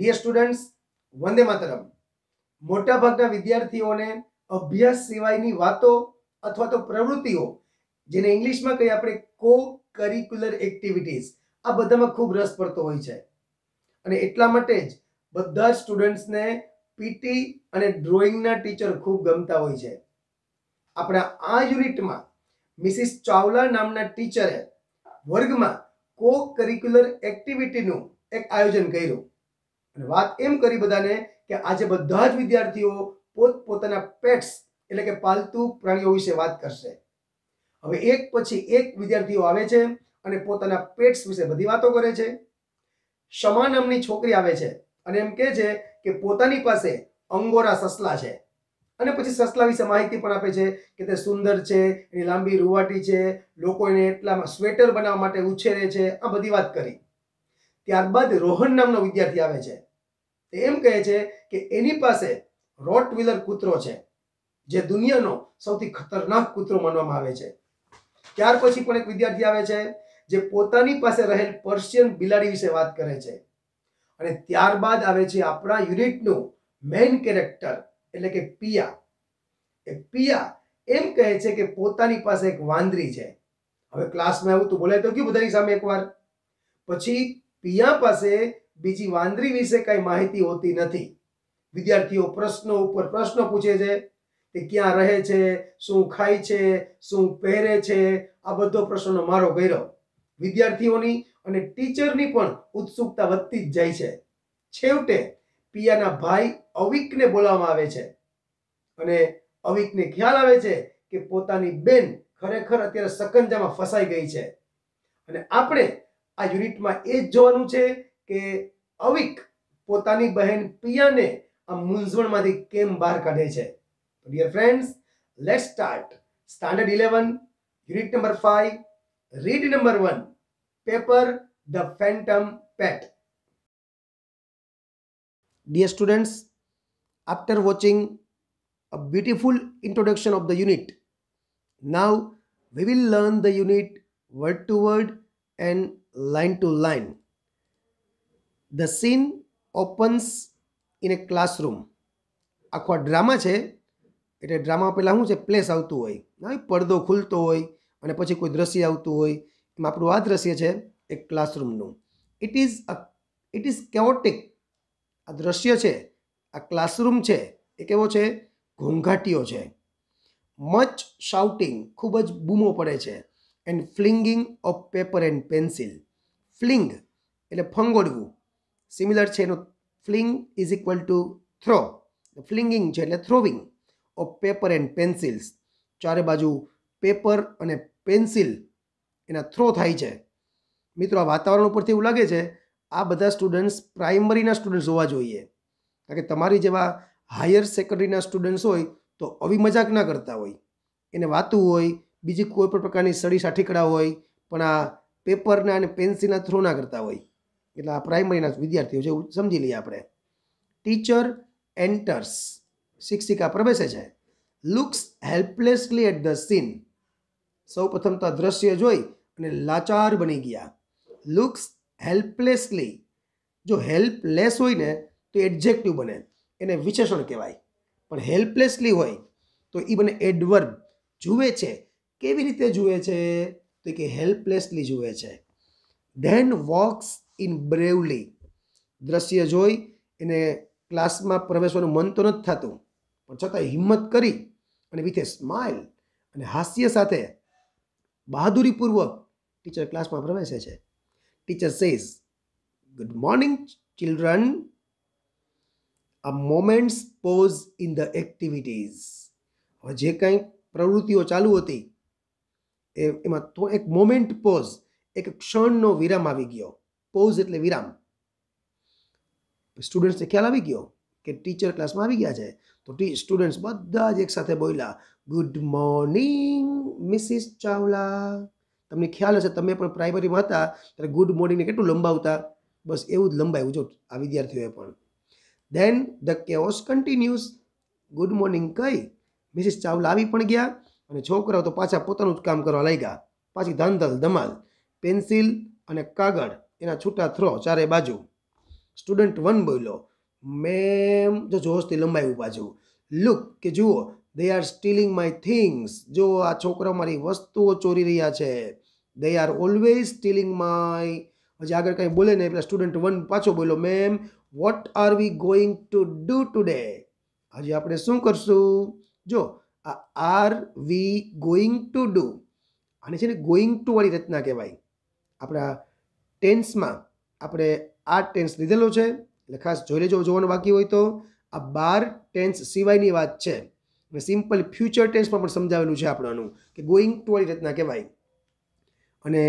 Dear students વંદે માતરમ મોટાભાગના વિદ્યાર્થીઓને અભ્યાસ સિવાયની વાતો અથવા તો પ્રવૃત્તિઓ જેને ઇંગ્લિશમાં કહીએ આપણે કો કરિક્યુલર એક્ટિવિટીઝ આ બધામાં ખૂબ રસ પડતો હોય છે અને એટલા માટે જ બધા જ સ્ટુડન્ટ્સને પીટી અને ડ્રોઈંગના ટીચર ખૂબ ગમતા હોય છે આપણા આ યુનિટમાં મિસિસ ચાવલા નામના ટીચરે વર્ગમાં કો કરિક્યુલર એક્ટિવિટીનું એક આયોજન કર્યું અને વાત એમ કરી બધાને કે આજે બધા જ વિદ્યાર્થીઓ પોત પોતાના પેટ્સ એટલે કે પાલતુ પ્રાણીઓ વિશે વાત કરશે હવે એક પછી એક વિદ્યાર્થીઓ આવે છે અને પોતાના પેટ્સ વિશે બધી વાતો કરે છે શમા નામની છોકરી આવે છે અને એમ કહે છે કે પોતાની પાસે અંગોરા સસલા છે અને પછી સસલા વિશે માહિતી પણ આપે છે કે તે સુંદર છે એની લાંબી રૂવાટી છે લોકો એને એટલામાં સ્વેટર બનાવવા માટે ઉછેરે છે આ બધી વાત કરી ત્યારબાદ રોહન નામનો વિદ્યાર્થી આવે છે એમ કહે છે કે એની પાસે રોટ વ્હીલર કૂતરો છે જે દુનિયાનો સૌથી ખતરનાક કૂતરો માનવામાં આવે છે ત્યાર પછી પણ એક વિદ્યાર્થી આવે છે જે પોતાની પાસે રહેલ પર્શિયન બિલાડી વિશે વાત કરે છે અને ત્યારબાદ આવે છે આપણા યુનિટનું મેઇન કેરેક્ટર એટલે કે પિયા એ પિયા એમ કહે છે કે પોતાની પાસે એક વાંદરી છે હવે ક્લાસમાં આવું તું બોલાય તો કયું બધાની સામે એકવાર પછી પિયા પાસે બીજી વાંદરી વિશે કાંઈ માહિતી હોતી નથી વિદ્યાર્થીઓ પ્રશ્નો ઉપર પ્રશ્નો પૂછે છે કે ક્યાં રહે છે શું ખાય છે શું પહેરે છે આ બધો પ્રશ્નો મારો કર્યો વિદ્યાર્થીઓની અને ટીચરની પણ ઉત્સુકતા વધતી જ જાય છે છેવટે પિયાના ભાઈ અવિકને બોલાવવામાં આવે છે અને અવિકને ખ્યાલ આવે છે કે પોતાની બેન ખરેખર અત્યારે સકંજામાં ફસાઈ ગઈ છે અને આપણે આ યુનિટમાં એ જ જોવાનું છે કે અવિક પોતાની બહેન પિયાને આ મૂંઝવણમાંથી કેમ બહાર કાઢે છે dear friends let start standard eleven unit number five read number one paper the phantom pet Dear students, after watching a beautiful introduction of the unit, now we will learn the unit word to word and line to line. The scene opens in a classroom આખો આ drama છે એટલે drama પહેલાં શું છે place આવતું હોય પડદો ખુલતો હોય અને પછી કોઈ દ્રશ્ય આવતું હોય એમાં આપણું આ દ્રશ્ય છે એ ક્લાસરૂમનું it is a it is chaotic આ દ્રશ્ય છે આ ક્લાસરૂમ છે એ કેવો છે ઘોંઘાટીઓ છે મચ શાઉટિંગ ખૂબ જ બૂમો પડે છે and flinging of paper and pencil fling એટલે ફંગોડવું સિમિલર છે એનું fling is equal to throw flinging છે એટલે throwing of paper and pencils ચારે બાજુ પેપર અને પેન્સિલ એના થ્રો થાય છે મિત્રો આ વાતાવરણ ઉપરથી એવું લાગે છે આ બધા સ્ટુડન્ટ્સ પ્રાઇમરીના સ્ટુડન્ટ્સ હોવા જોઈએ કારણ કે તમારી જેવા હાયર સેકન્ડરીના સ્ટુડન્ટ્સ હોય તો આવી મજાક ના કરતા હોય એને વાતું હોય બીજી કોઈ પણ પ્રકારની સડી સાઠીકડા હોય પણ આ પેપરના અને પેન્સિલના થ્રો ના કરતા હોય એટલે આ પ્રાઇમરીના વિદ્યાર્થીઓ છે સમજી લઈએ આપણે ટીચર એન્ટર્સ શિક્ષિકા પ્રવેશે છે looks helplessly at the scene સૌ પ્રથમ તો આ દ્રશ્ય જોઈ અને લાચાર બની ગયા લુક્સ હેલ્પલેસલી જો હેલ્પલેસ હોય ને તો એડજેક્ટિવ બને એને વિશેષણ કહેવાય પણ હેલ્પલેસલી હોય તો એ બને એડવર્બ જુએ છે કેવી રીતે જુએ છે તો કે હેલ્પલેસલી જુએ છે ધેન વોક્સ ઇન બ્રેવલી દ્રશ્ય જોઈ એને ક્લાસમાં પ્રવેશવાનું મન તો નથી થતું પણ છતાં હિંમત કરી અને વિથ એ સ્માઇલ અને હાસ્ય સાથે બહાદુરીપૂર્વક ટીચર ક્લાસમાં પ્રવેશે છે teacher says good morning children આ moments pause in the activities હવે જે કાંઈ પ્રવૃત્તિઓ ચાલુ હતી એ એમાં તો એક મોમેન્ટ પોઝ એક ક્ષણનો વિરામ આવી ગયો પોઝ એટલે વિરામ સ્ટુડન્ટ્સને ખ્યાલ આવી ગયો કે ટીચર ક્લાસમાં આવી ગયા છે તો સ્ટુડન્ટ્સ બધા જ એકસાથે બોલ્યા ગુડ મોર્નિંગ મિસિસ ચાવલા તમને ખ્યાલ હશે તમે પણ પ્રાઇમરીમાં હતા ત્યારે ગુડ મોર્નિંગને કેટલું લંબાવતા બસ એવું જ લંબાયું જો આ વિદ્યાર્થીઓએ પણ then the chaos continues good morning કહી મિસિસ ચાવલા આવી પણ ગયા અને છોકરાઓ તો પાછા પોતાનું જ કામ કરવા લાગ્યા પાછી ધાંધલ ધમાલ પેન્સિલ અને કાગળ એના છૂટા થ્રો ચારે બાજુ સ્ટુડન્ટ વન બોલ્યો મેમ જો જોશથી લંબાઈ ઊભા જેવું લુક કે જુઓ they are stealing my things જો આ છોકરા મારી વસ્તુઓ ચોરી રહ્યા છે they are always stealing my હજી આગળ કંઈ બોલે નહીં એટલે સ્ટુડન્ટ વન પાછો બોલ્યો ma'am what are we going to do today હજી આપણે શું કરશું જો આ are we going to do આને છે ને ગોઈંગ ટુ વાળી રચના કહેવાય આપણા ટેન્સમાં આપણે આ ટેન્સ લીધેલો છે એટલે ખાસ જોઈ લેજો જોવાનું બાકી હોય તો આ બાર ટેન્સ સિવાયની વાત છે અને સિમ્પલ ફ્યુચર ટેન્સમાં પણ સમજાવેલું છે આપણાનું કે ગોઈંગ ટુ વાળી રીતના કહેવાય અને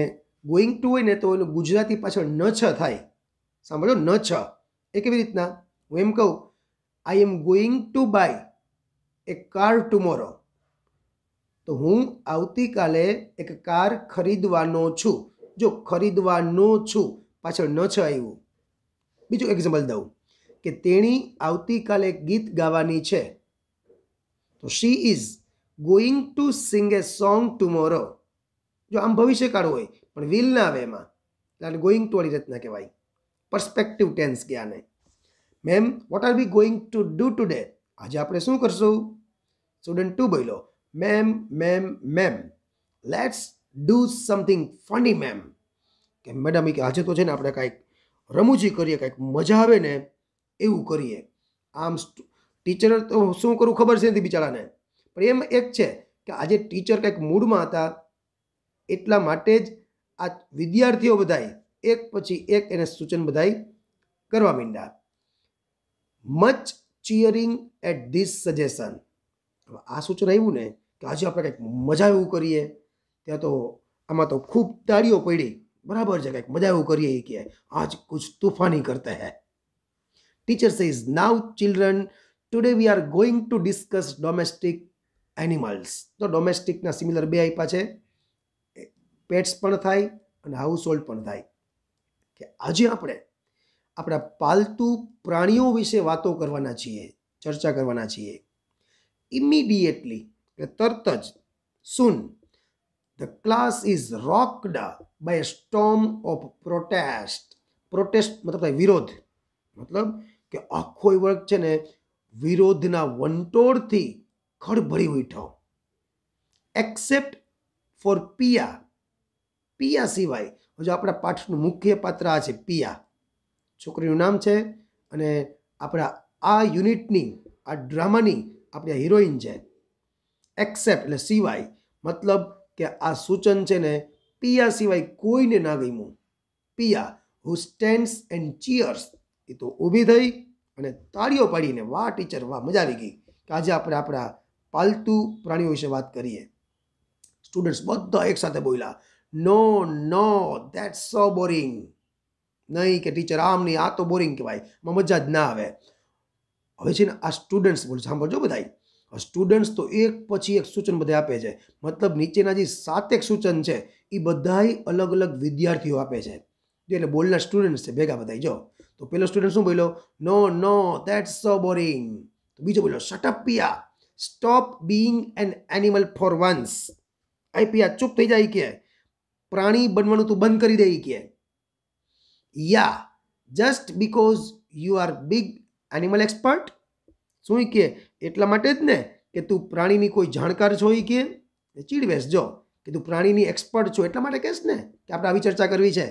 ગોઈંગ ટુ હોય ને તો એનું ગુજરાતી પાછળ ન છ થાય સાંભળો ન છ એ કેવી રીતના હું એમ કહું I am going to buy a car tomorrow તો હું આવતીકાલે એક કાર ખરીદવાનો છું જો ખરીદવાનો છું પાછળ ન છે આવ્યું બીજું એક્ઝામ્પલ દઉં કે તેણી આવતીકાલે ગીત ગાવાની છે તો she is going to sing a song tomorrow જો આમ ભવિષ્યકાળ હોય પણ વિલ ના આવે એમાં એટલે ગોઈંગ ટુ વાળી રીતના કહેવાય પર્સપેક્ટિવ ટેન્સ કે આને ma'am what are we going to do today આજે આપણે શું કરશું સ્ટુડન્ટ ટુ બોલો ma'am ma'am ma'am let's do something funny ma'am કે મેડમ એ કે આજે તો છે ને આપણે કાંઈક રમૂજી કરીએ કાંઈક મજા આવે ને એવું કરીએ આમ ટીચર તો શું કરવું ખબર છે નથી બિચારાને પણ એમ એક છે કે આજે ટીચર કંઈક મૂડમાં હતા એટલા માટે જ આ વિદ્યાર્થીઓ બધાએ એક પછી એક એને સૂચન બધાય કરવા માંડ્યા much cheering at this suggestion આ સૂચન આવ્યું ને કે આજે આપણે કંઈક મજા એવું કરીએ ત્યાં તો આમાં તો ખૂબ તાળીઓ પડી બરાબર છે કંઈક મજા એવું કરીએ કે આજ કુછ તોફાની કરતા હે teacher says now children today we are going to discuss domestic animals તો ડોમેસ્ટિકના સિમિલર બે આપ્યા છે પેટ્સ પણ થાય અને હાઉસ હોલ્ડ પણ થાય કે આજે આપણે આપણા પાલતુ પ્રાણીઓ વિશે વાતો કરવાના છીએ ચર્ચા કરવાના છીએ ઇમિડિયેટલી એટલે તરત જ સૂન The class is rocked by a storm of protest. Protest મતલબ થાય વિરોધ મતલબ કે આખો એ વર્ગ છે ને વિરોધના વંટોળથી ખળભળી ઉઠો એક્સેપ્ટ ફોર પિયા પિયા સિવાય હજુ આપણા પાઠનું મુખ્ય પાત્ર આ છે પિયા છોકરીનું નામ છે અને આપણા આ યુનિટની આ ડ્રામાની આપણી હિરોઈન છે એક્સેપ્ટ એટલે સિવાય મતલબ કે આ સૂચન છે ને પિયા સિવાય કોઈને ના ગમ્યું Piya who stands and cheers એ તો ઊભી થઈ અને તાળીઓ પાડીને વા ટીચર વાહ મજા આવી ગઈ કે આજે આપણે આપણા પાલતુ પ્રાણીઓ વિશે વાત કરીએ સ્ટુડન્ટ્સ બધા એકસાથે બોલ્યા નો નો દેટ સો બોરિંગ નહીં કે ટીચર આમ નહીં આ તો બોરિંગ કહેવાય મજા જ ના આવે હવે છે ને આ સ્ટુડન્ટ્સ બોલ સાંભળજો બધાય સ્ટુડન્ટ્સ તો એક પછી એક સૂચન બધા આપે છે મતલબ નીચેના જે સાતેક સૂચન છે એ બધાય અલગ અલગ વિદ્યાર્થીઓ આપે છે એટલે બોલના સ્ટુડન્ટ્સ છે ભેગા બધાય જો તો પેલો સ્ટુડન્ટ શું બોલ્યો નો નો દેટ્સ સો બોરિંગ તો બીજો બોલ્યો shut up Piya stop being an animal for once આઈ પિયા ચૂપ થઈ જાય કે પ્રાણી બનવાનું તું બંધ કરી દે કે yeah just because you are big animal expert શું કે એટલા માટે જ ને કે તું પ્રાણીની કોઈ જાણકાર છો એ કે ચીડવેશ જો કે તું પ્રાણીની એક્સપર્ટ છો એટલા માટે કહેશ ને કે આપણે આવી ચર્ચા કરવી છે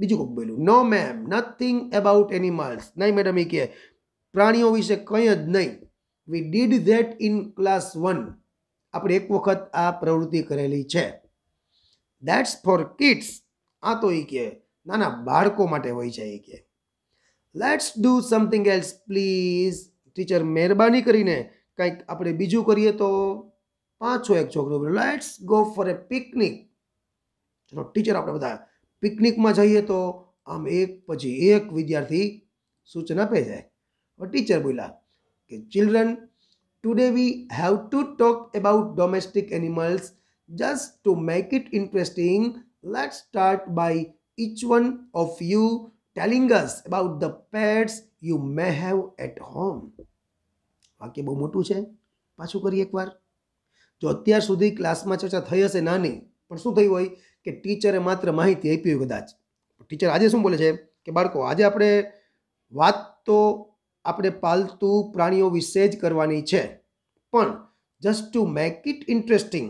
બીજું કોઈક બોલ્યું no ma'am nothing about animals નહીં મેડમ એ કે પ્રાણીઓ વિશે કંઈ જ નહીં we did that in class one આપણે એક વખત આ પ્રવૃત્તિ કરેલી છે દેટ્સ ફોર કિડ્સ આ તો એ કે નાના બાળકો માટે હોય છે એ કે let's do something else please teacher મહેરબાની કરીને કંઈક આપણે બીજું કરીએ તો પાંચો એક છોકરો let's go for a picnic ચલો ટીચર આપણે બધા પિકનિકમાં જઈએ તો આમ એક પછી એક વિદ્યાર્થી સૂચન આપે જાય હવે ટીચર બોલ્યા કે children today we have to talk about domestic animals just to make it interesting let's start by each one of you telling us us the the you may have at home વાક્ય બહુ મોટું છે પાછું કરીએ એકવાર જો અત્યાર સુધી ક્લાસમાં ચર્ચા થઈ હશે નાની પણ શું થયું હોય કે ટીચરે માત્ર માહિતી આપી હોય કદાચ ટીચર આજે શું બોલે છે કે બાળકો આજે આપણે વાત તો આપણે પાલતુ પ્રાણીઓ વિશે જ કરવાની છે પણ just to make it interesting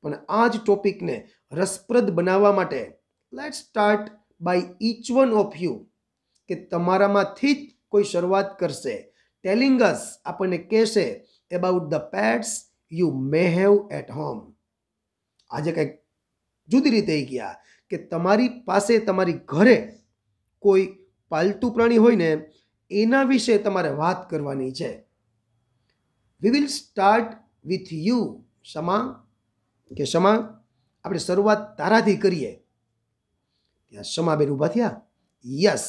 પણ આ જ ટોપિકને રસપ્રદ બનાવવા માટે let start by each one of you કે તમારામાંથી જ કોઈ શરૂઆત કરશે ટેલિંગસ આપણને કહેશે about the pets you may have at home આજે કંઈક જુદી રીતે ગયા કે તમારી પાસે તમારી ઘરે કોઈ પાલતુ પ્રાણી હોય ને એના વિશે તમારે વાત કરવાની છે we will start with you Kshama કે ક્ષમા આપણે શરૂઆત તારાથી કરીએ ત્યાં બેન ઊભા થયા yes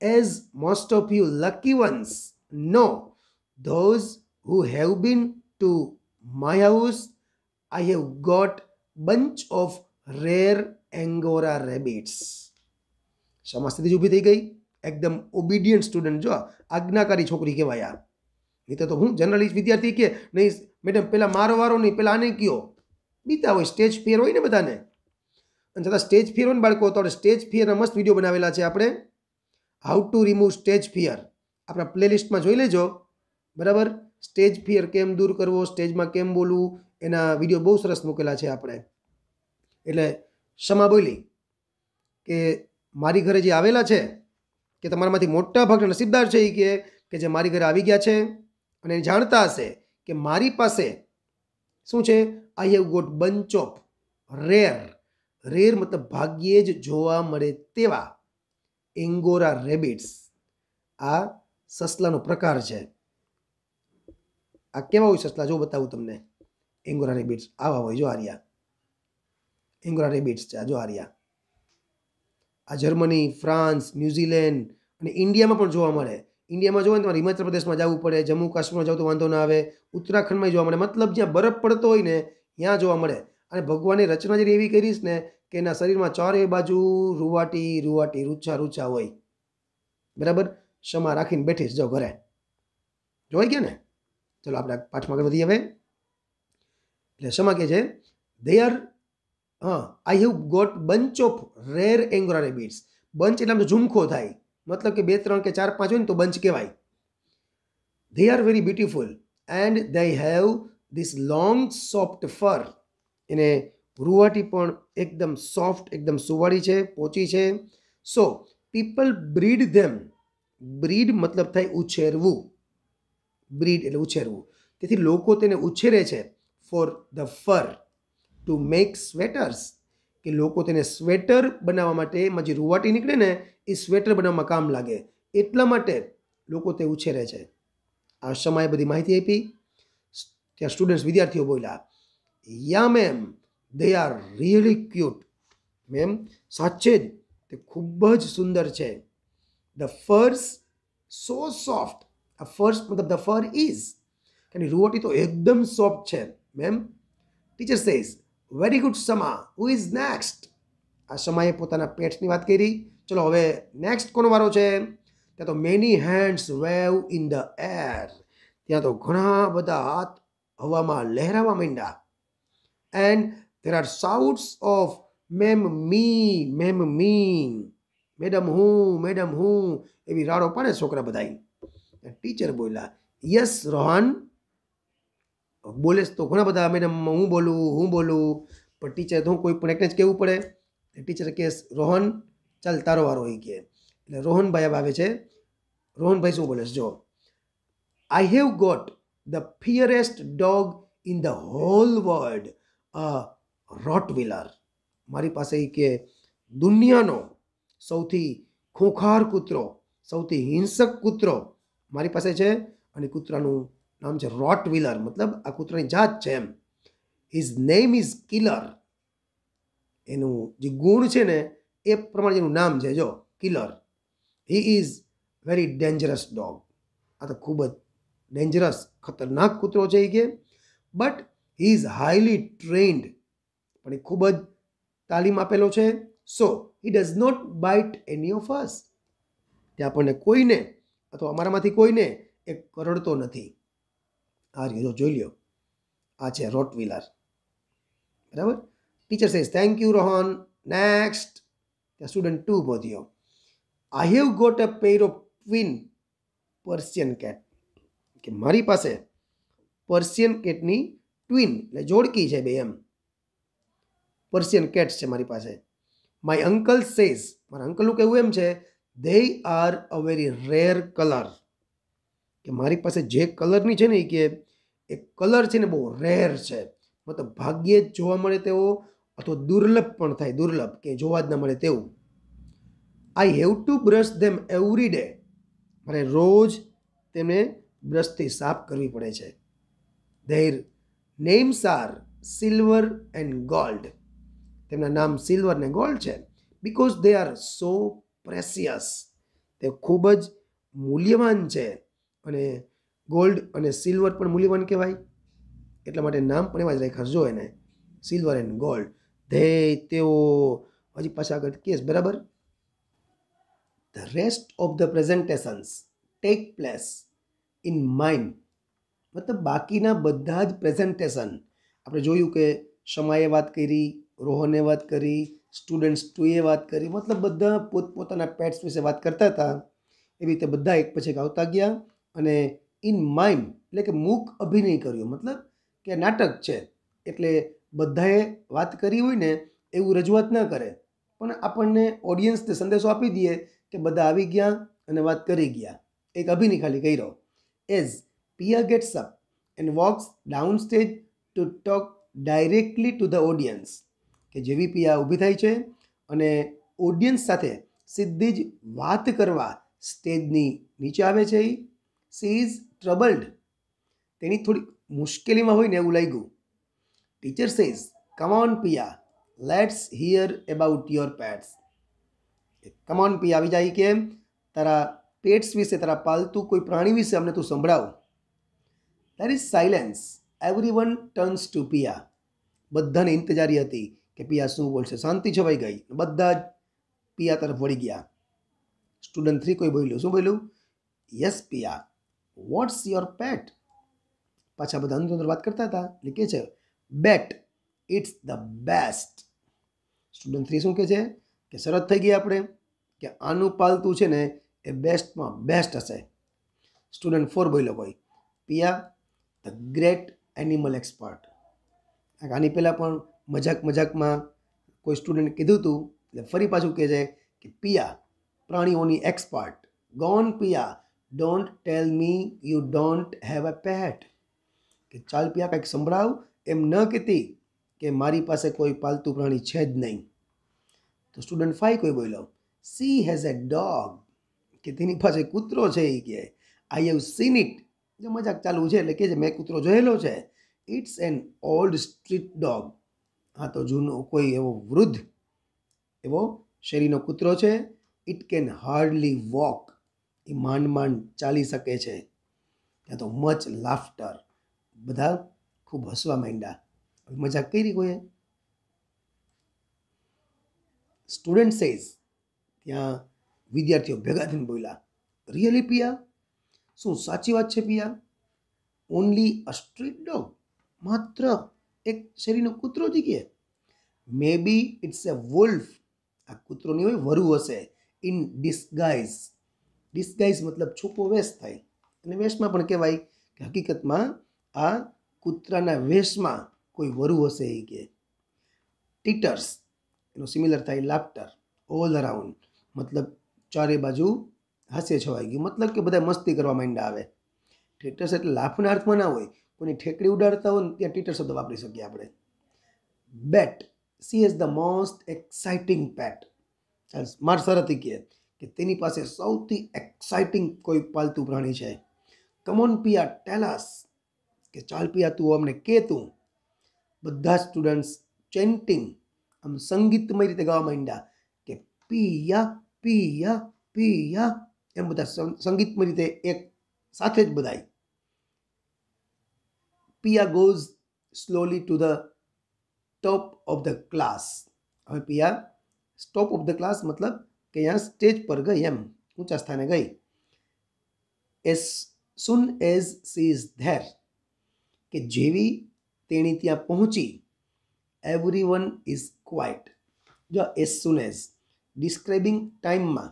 as most of you lucky ones know, those who have been to my house, I have got bunch of rare angora rabbits સમાજ સ્થિતિ ઊભી થઈ ગઈ એકદમ ઓબિડિયન્ટ સ્ટુડન્ટ જો આજ્ઞાકારી છોકરી કહેવાય આ નહીં તો હું જનરલી વિદ્યાર્થી કે નહીં મેડમ પહેલાં મારો વારો નહીં પેલા આને કયો બીતા હોય સ્ટેજ ફેર હોય ને બધાને અને છતાં સ્ટેજ ફેર હોય ને બાળકો તો સ્ટેજ ફેરના મસ્ત વિડીયો બનાવેલા છે આપણે how to remove stage fear આપણા પ્લેલિસ્ટમાં જોઈ લેજો બરાબર સ્ટેજ ફિયર કેમ દૂર કરવો સ્ટેજમાં કેમ બોલવું એના વિડીયો બહુ સરસ મૂકેલા છે આપણે એટલે ક્ષમા બોલી કે મારી ઘરે જે આવેલા છે કે તમારામાંથી મોટા ભાગના નસીબદાર છે એ કે કે જે મારી ઘરે આવી ગયા છે અને જાણતા હશે કે મારી પાસે શું છે I have got bunch of rare rare મતલબ ભાગ્યે જ જોવા મળે તેવા એંગોરા રેબિટ્સ આ સસલાનો પ્રકાર છે આ કેવા હોય સસલા જો બતાવું તમને એંગોરા રેબિટ્સ આવા હોય જો આર્યા એંગોરા રેબિટ્સ છે આ જો આર્યા આ જર્મની ફ્રાન્સ ન્યુઝીલેન્ડ અને ઇન્ડિયામાં પણ જોવા મળે ઇન્ડિયામાં જોવો ને તમારે હિમાચલ પ્રદેશમાં જવું પડે જમ્મુ કાશ્મીરમાં જાવ તો વાંધો ના આવે ઉત્તરાખંડમાં જોવા મળે મતલબ જ્યાં બરફ પડતો હોય ને ત્યાં જોવા મળે અને ભગવાનની રચના જે એવી કરીશ ને કે એના શરીરમાં ચારે બાજુ રૂવાટી રૂવાટી રૂચા રૂચા હોય બરાબર ક્ષમા રાખીને બેઠીશ જાઓ ઘરે જોઈ ગયા ને ચલો આપણે પાઠમાં આગળ વધીએ હવે એટલે ક્ષમા કહે છે દે આર હા I have got bunch of rare angora rabbits bunch એટલે ઝુમખો થાય મતલબ કે બે ત્રણ કે ચાર પાંચ હોય ને તો બંચ કહેવાય they are very beautiful and they have this long soft fur એને રૂવાટી પણ એકદમ સોફ્ટ એકદમ સુવાળી છે પોચી છે so people breed them breed મતલબ થાય ઉછેરવું બ્રીડ એટલે ઉછેરવું તેથી લોકો તેને ઉછેરે છે for the fur to make sweaters કે લોકો તેને સ્વેટર બનાવવા માટે એમાં જે રૂવાટી નીકળે ને એ સ્વેટર બનાવવામાં કામ લાગે એટલા માટે લોકો તે ઉછેરે છે આ સમયે બધી માહિતી આપી ત્યાં સ્ટુડન્ટ્સ વિદ્યાર્થીઓ બોલ્યા yeah ma'am they are really cute ma'am સાચે જ તે ખૂબ જ સુંદર છે ધ ફર્સ સો સોફ્ટ આ ફર્સ મતલબ ધ ફર ઇઝ એની રૂવટી તો એકદમ સોફ્ટ છે ma'am teacher says very good Sama who is next આ સમાએ પોતાના પેટ્સની વાત કરી ચલો હવે નેક્સ્ટ કોનો વારો છે ત્યાં તો many hands wave in the air ત્યાં તો ઘણા બધા હાથ હવામાં લહેરાવા માંડ્યા and There are shouts of ma'am me ma'am me madam હું મેડમ હું એવી રાડો પાડે છોકરા બધા ટીચર બોલ્યા યસ રોહન બોલેશ તો ઘણા બધા મેડમ હું બોલું હું બોલું પણ ટીચર તો કોઈ પણ એકને જ કહેવું પડે ટીચર કહે રોહન ચાલ તારો વારો હોય કે એટલે રોહનભાઈ આવે છે રોહનભાઈ શું બોલેશ જો I have got the fiercest dog in the whole world Rottweiler મારી પાસે એ કે દુનિયાનો સૌથી ખોખાર કૂતરો સૌથી હિંસક કૂતરો મારી પાસે છે અને કૂતરાનું નામ છે રોટવિલર મતલબ આ કૂતરાની જાત છે એમ ઇઝ નેમ ઇઝ કિલર એનું જે ગુણ છે ને એ પ્રમાણે એનું નામ છે જો killer he is very dangerous dog આ તો ખૂબ જ ડેન્જરસ ખતરનાક કૂતરો છે એ કે but he is highly trained પણ એ ખૂબ જ તાલીમ આપેલો છે so he does not bite any of us તે આપણને કોઈને અથવા અમારામાંથી કોઈને એ કરડતો નથી આ રીતે જોઈ લ્યો આ છે રોટ રોટવિલર બરાબર teacher says thank you Rohan next ત્યાં સ્ટુડન્ટ ટુ ઉભો થયો I have got a pair of twin Persian cat કે મારી પાસે પર્શિયન કેટની ટ્વિન એટલે જોડકી છે બે એમ પર્શિયન કેટ્સ છે મારી પાસે માય અંકલ સેઝ મારા અંકલનું કહેવું એમ છે they are a very rare colour કે મારી પાસે જે કલરની છે ને કે એ કલર છે ને બહુ રેર છે મતલબ ભાગ્યે જ જોવા મળે તેવો અથવા દુર્લભ પણ થાય દુર્લભ કે જોવા જ ન મળે તેવું I have to brush them every day મારે રોજ તેમને બ્રશથી સાફ કરવી પડે છે their names are silver and gold તેમના નામ સિલ્વર ને ગોલ્ડ છે because they are so precious તે ખૂબ જ મૂલ્યવાન છે અને ગોલ્ડ અને સિલ્વર પણ મૂલ્યવાન કહેવાય એટલા માટે નામ પણ એવા જ રાખ્યા જો એને સિલ્વર એન્ડ ગોલ્ડ ધેય તેઓ હજી પાછા આગળ કેસ બરાબર the rest of the presentations take place in mind મતલબ બાકીના બધા જ પ્રેઝન્ટેશન આપણે જોયું કે શમાએ વાત કરી રોહને વાત કરી સ્ટુડન્ટ્સ ટુએ વાત કરી મતલબ બધા પોતપોતાના પેટ્સ વિશે વાત કરતા હતા એવી રીતે બધા એક પછી એક આવતા ગયા અને ઇન માઇમ એટલે કે મૂક અભિનય કર્યો મતલબ કે નાટક છે એટલે બધાએ વાત કરી હોય ને એવું રજૂઆત ન કરે પણ આપણને ઓડિયન્સને સંદેશો આપી દઈએ કે બધા આવી ગયા અને વાત કરી ગયા એક અભિનય ખાલી કર્યો as Pia gets up and walks down stage to talk directly to the audience કે જેવી પિયા ઊભી થાય છે અને ઓડિયન્સ સાથે સીધી જ વાત કરવા સ્ટેજની નીચે આવે છે એ સી ઇઝ ટ્રબલ્ડ તેની થોડી મુશ્કેલીમાં હોય ને એવું લાગ્યું teacher says come on Pia let's hear about your pets come on Pia આવી જાય કે તારા પેટ્સ વિશે તારા પાલતું કોઈ પ્રાણી વિશે અમને તું સંભળાવ there is silence everyone turns to Pia બધાને ઇંતજારી હતી કે પિયા શું બોલશે શાંતિ છવાઈ ગઈ બધા જ પિયા તરફ વળી ગયા સ્ટુડન્ટ થ્રી કોઈ બોલ્યું શું બોલ્યું yes Pia what's your pet પાછા બધા અંદર વાત કરતા હતા એટલે કે છે but it's the best student three શું કહે છે કે શરત થઈ ગઈ આપણે કે આનું પાલતું છે ને એ બેસ્ટમાં બેસ્ટ હશે સ્ટુડન્ટ ફોર બોલ્યો કોઈ Pia the great animal expert આની પહેલાં પણ મજાક મજાકમાં કોઈ સ્ટુડન્ટ કીધું હતું એટલે ફરી પાછું કહે છે કે પિયા પ્રાણીઓની expert go on Pia don't tell me you don't have a pet કે ચાલ પિયા કંઈક સંભળાવ એમ ન કહેતી કે મારી પાસે કોઈ પાલતુ પ્રાણી છે જ નહીં તો સ્ટુડન્ટ ફાઈ કોઈ બોલ્યો સી હેઝ અ ડોગ કે તેની પાસે કૂતરો છે એ કહે આઈ હેવ સીન ઇટ જે મજાક ચાલુ છે એટલે કે મેં કૂતરો જોયેલો છે it's an old street dog હા તો જૂનો કોઈ એવો વૃદ્ધ એવો શેરીનો કૂતરો છે ઇટ કેન હાર્ડલી વોક એ માંડ માંડ ચાલી શકે છે ત્યાં તો મચ લાફ્ટર બધા ખૂબ હસવા માંડ્યા મજાક કરી કોઈએ સ્ટુડન્ટ સેઝ ત્યાં વિદ્યાર્થીઓ ભેગા થઈને બોલ્યા રિયલી પિયા શું સાચી વાત છે Pia only a street dog માત્ર એક શેરીનો કૂતરો થઈ ગયો મે બી ઇટ્સ અ વુલ્ફ આ કૂતરો નહીં હોય વરુ હશે ઇન ડિસગાઇઝ ડિસગાઇઝ મતલબ છુપો વેશ થાય અને વેશમાં પણ કહેવાય કે હકીકતમાં આ કૂતરાના વેશમાં કોઈ વરુ હશે એ કે ટીટર્સ એનો સિમિલર થાય લાફ્ટર ઓલ અરાઉન્ડ મતલબ ચારે બાજુ હાસ્ય છવાઈ ગયું મતલબ કે બધા મસ્તી કરવા માંડ્યા આવે ટીટર્સ એટલે લાફના અર્થમાં ના હોય કોઈની ઠેકડી ઉડાડતા હોય ત્યાં ટીટર શબ્દ વાપરી શકીએ આપણે but she is the most exciting pet માર સરતી કહે કે તેની પાસે સૌથી એક્સાઇટિંગ કોઈ પાલતું પ્રાણી છે કમોન પિયા ટેલાસ કે ચાલ પિયા તું અમને કે તું બધા સ્ટુડન્ટ્સ ચેન્ટિંગ આમ સંગીતમય રીતે ગાવા માંડ્યા કે પિયા પિયા પિયા એમ બધા સંગીતમય રીતે એક સાથે જ બધાય Pia goes slowly to the top of the class હવે Pia top of the class મતલબ કે અહીંયા સ્ટેજ પર ગઈ એમ ઊંચા સ્થાને ગઈ as soon as she is there કે જેવી તેણી ત્યાં પહોંચી એવરી વન ઇઝ ક્વાઇટ જો એઝ સુન એઝ ડિસ્ક્રાઇબિંગ ટાઈમમાં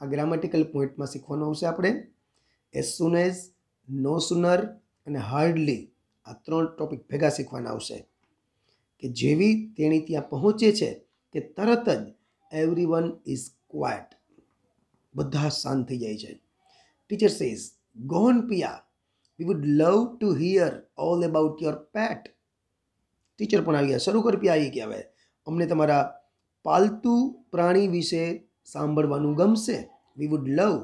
આ ગ્રામેટિકલ પોઈન્ટમાં શીખવાનું આવશે આપણે as soon as no sooner અને હાર્ડલી આ ત્રણ ટોપિક ભેગા શીખવાના આવશે કે જેવી તેણી ત્યાં પહોંચે છે કે તરત જ એવરી વન ઇઝ ક્વાઇટ બધા શાંત થઈ જાય છે teacher says go on Pia we would love to hear all about your pet teacher પણ આવી ગયા શરૂ કર પિયા આવી ગયા હવે અમને તમારા પાલતુ પ્રાણી વિશે સાંભળવાનું ગમશે વી વુડ લવ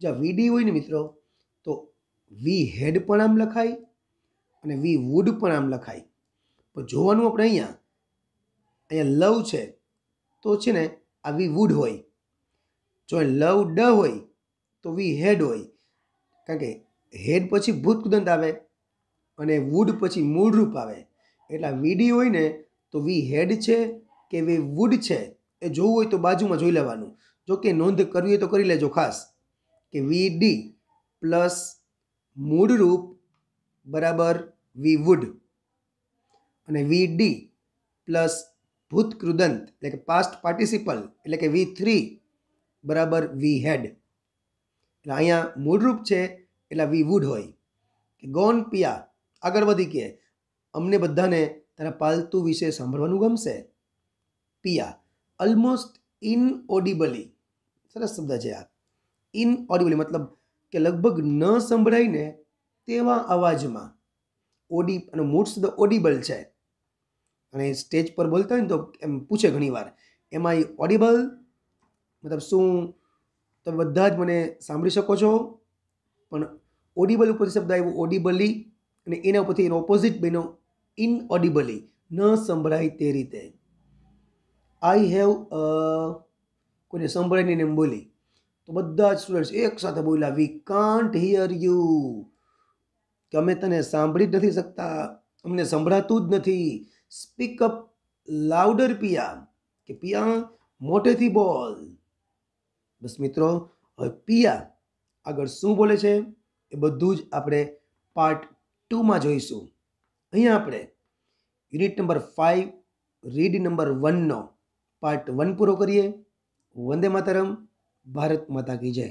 જ્યાં વીડી હોય ને મિત્રો તો વી હેડ પણ આમ લખાય અને વી વુડ પણ આમ લખાય પણ જોવાનું આપણે અહીંયા અહીંયા લવ છે તો છે ને આ વી વુડ હોય જો લવ ડ હોય તો વી હેડ હોય કારણ કે હેડ પછી ભૂતકુદંત આવે અને વુડ પછી મૂળરૂપ આવે એટલે આ વીડી હોય ને તો વી હેડ છે કે વી વુડ છે એ જોવું હોય તો બાજુમાં જોઈ લેવાનું જો કે નોંધ કરવી હોય તો કરી લેજો ખાસ કે વી ડી પ્લસ મૂળરૂપ બરાબર વી વુડ અને વી ડી પ્લસ ભૂતકૃદંત એટલે કે પાસ્ટ પાર્ટિસિપલ એટલે કે વી થ્રી બરાબર વી હેડ એટલે અહીંયા મૂળરૂપ છે એટલે વી વુડ હોય કે ગોન પિયા આગળ વધી કે અમને બધાને તારા પાલતુ વિશે સાંભળવાનું ગમશે પિયા ઓલમોસ્ટ ઇનઓડિબલી સરસ શબ્દ છે આ ઇનઓડિબલી મતલબ કે લગભગ ન સંભળાઈને તેવા અવાજમાં ઓડી અને મૂડ્સ ધ ઓડિબલ છે અને સ્ટેજ પર બોલતા હોય ને તો એમ પૂછે ઘણીવાર એમાં આઈ ઓડિબલ મતલબ શું તમે બધા જ મને સાંભળી શકો છો પણ ઓડિબલ ઉપર શબ્દ આવ્યો ઓડિબલી અને એના ઉપરથી એનો ઓપોઝિટ બન્યો ઇન ઓડિબલી ન સંભળાય તે રીતે આઈ હેવ કોઈને સંભળાય નહીં એમ બોલી તો બધા જ સ્ટુડન્ટ્સ એકસાથે બોલ્યા વી કાન્ટ હિયર યુ કે અમે તને સાંભળી જ નથી શકતા અમને સંભળાતું જ નથી સ્પીક અપ લાઉડર પિયા કે પિયા મોટેથી બોલ બસ મિત્રો હવે પિયા આગળ શું બોલે છે એ બધું જ આપણે પાર્ટ ટુમાં જોઈશું અહીંયા આપણે unit number five read number વનનો પાર્ટ વન પૂરો કરીએ વંદે માતરમ ભારત માતા કી જય